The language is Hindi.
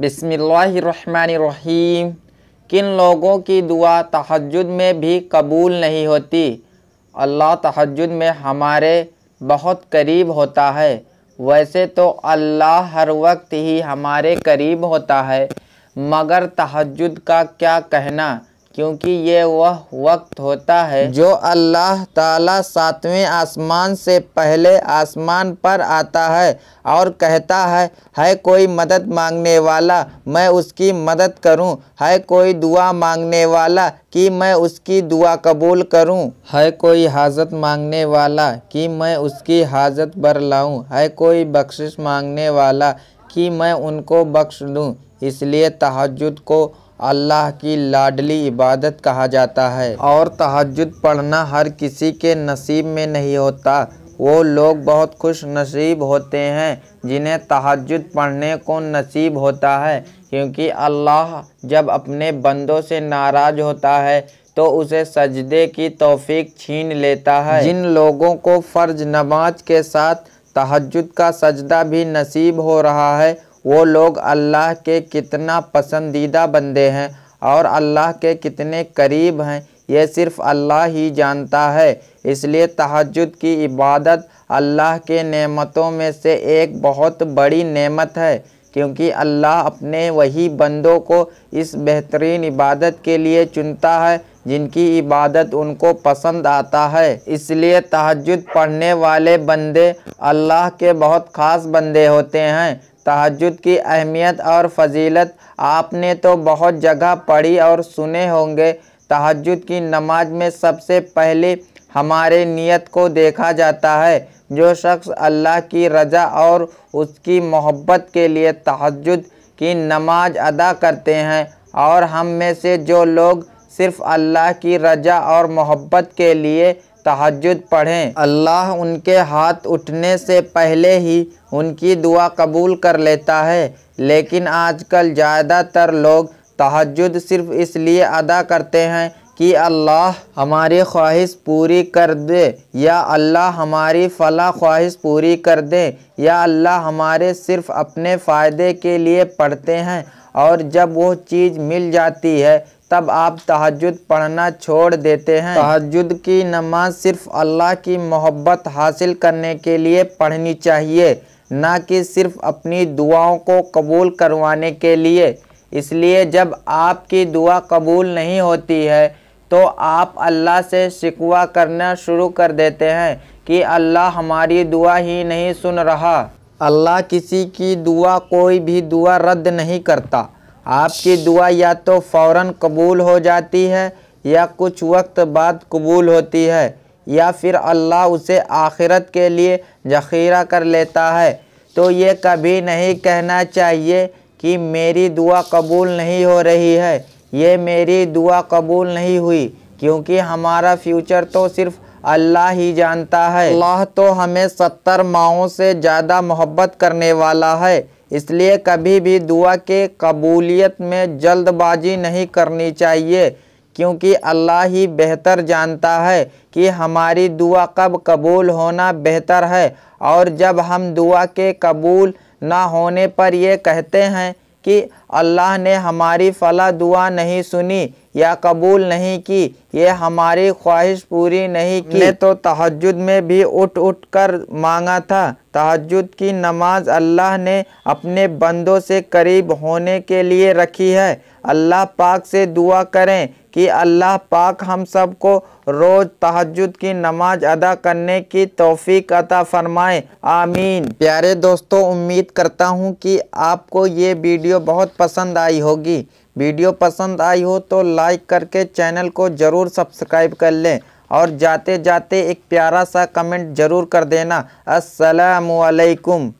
बिसमीम किन लोगों की दुआ तहजद में भी कबूल नहीं होती अल्लाह तहजद में हमारे बहुत करीब होता है वैसे तो अल्लाह हर वक्त ही हमारे करीब होता है मगर तहजद का क्या कहना क्योंकि ये वह वक्त होता है जो अल्लाह ताला सातवें आसमान से पहले आसमान पर आता है और कहता है है कोई मदद मांगने वाला मैं उसकी मदद करूं है कोई दुआ मांगने वाला कि मैं उसकी दुआ कबूल करूं है कोई हाजत मांगने वाला कि मैं उसकी हाजत बर लाऊं है कोई बख्शिश मांगने वाला कि मैं उनको बख्श दूं इसलिए तहजद को अल्लाह की लाडली इबादत कहा जाता है और तहजद पढ़ना हर किसी के नसीब में नहीं होता वो लोग बहुत खुश नसीब होते हैं जिन्हें तहजद पढ़ने को नसीब होता है क्योंकि अल्लाह जब अपने बंदों से नाराज़ होता है तो उसे सजदे की तौफीक छीन लेता है जिन लोगों को फ़र्ज नमाज के साथ तहजद का सजदा भी नसीब हो रहा है वो लोग अल्लाह के कितना पसंदीदा बंदे हैं और अल्लाह के कितने करीब हैं यह सिर्फ़ अल्लाह ही जानता है इसलिए तहजद की इबादत अल्लाह के नेमतों में से एक बहुत बड़ी नेमत है क्योंकि अल्लाह अपने वही बंदों को इस बेहतरीन इबादत के लिए चुनता है जिनकी इबादत उनको पसंद आता है इसलिए तहजद पढ़ने वाले बंदे अल्लाह के बहुत ख़ास बंदे होते हैं तहजद की अहमियत और फजीलत आपने तो बहुत जगह पढ़ी और सुने होंगे तहजद की नमाज में सबसे पहले हमारे नियत को देखा जाता है जो शख्स अल्लाह की रजा और उसकी मोहब्बत के लिए तहजद की नमाज अदा करते हैं और हम में से जो लोग सिर्फ़ अल्लाह की रजा और मोहब्बत के लिए तहजद पढ़ें अल्लाह उनके हाथ उठने से पहले ही उनकी दुआ कबूल कर लेता है लेकिन आजकल ज़्यादातर लोग तहजद सिर्फ इसलिए अदा करते हैं कि अल्लाह हमारी ख्वाहिश पूरी कर दे या अल्लाह हमारी फला ख्वाहिश पूरी कर दे या अल्लाह हमारे सिर्फ़ अपने फ़ायदे के लिए पढ़ते हैं और जब वो चीज़ मिल जाती है तब आप तहजद पढ़ना छोड़ देते हैं तहजद की नमाज सिर्फ़ अल्लाह की मोहब्बत हासिल करने के लिए पढ़नी चाहिए ना कि सिर्फ़ अपनी दुआओं को कबूल करवाने के लिए इसलिए जब आपकी दुआ कबूल नहीं होती है तो आप अल्लाह से शिकवा करना शुरू कर देते हैं कि अल्लाह हमारी दुआ ही नहीं सुन रहा अल्लाह किसी की दुआ कोई भी दुआ रद्द नहीं करता आपकी दुआ या तो फ़ौर कबूल हो जाती है या कुछ वक्त बाद कबूल होती है या फिर अल्लाह उसे आखिरत के लिए जखीरा कर लेता है तो ये कभी नहीं कहना चाहिए कि मेरी दुआ कबूल नहीं हो रही है ये मेरी दुआ कबूल नहीं हुई क्योंकि हमारा फ्यूचर तो सिर्फ अल्लाह ही जानता है अल्लाह तो हमें सत्तर माओं से ज़्यादा मोहब्बत करने वाला है इसलिए कभी भी दुआ के कबूलियत में जल्दबाजी नहीं करनी चाहिए क्योंकि अल्लाह ही बेहतर जानता है कि हमारी दुआ कब कबूल होना बेहतर है और जब हम दुआ के कबूल ना होने पर ये कहते हैं कि अल्लाह ने हमारी फला दुआ नहीं सुनी या कबूल नहीं की ये हमारी ख्वाहिश पूरी नहीं की मैं तो तहजद में भी उठ उठ कर मांगा था तहजद की नमाज अल्लाह ने अपने बंदों से करीब होने के लिए रखी है अल्लाह पाक से दुआ करें कि अल्लाह पाक हम सब को रोज़ तहजद की नमाज अदा करने की तोफ़ी अता फ़रमाएँ आमीन प्यारे दोस्तों उम्मीद करता हूँ कि आपको ये वीडियो बहुत पसंद आई होगी वीडियो पसंद आई हो तो लाइक करके चैनल को ज़रूर सब्सक्राइब कर लें और जाते जाते एक प्यारा सा कमेंट ज़रूर कर देना असलकुम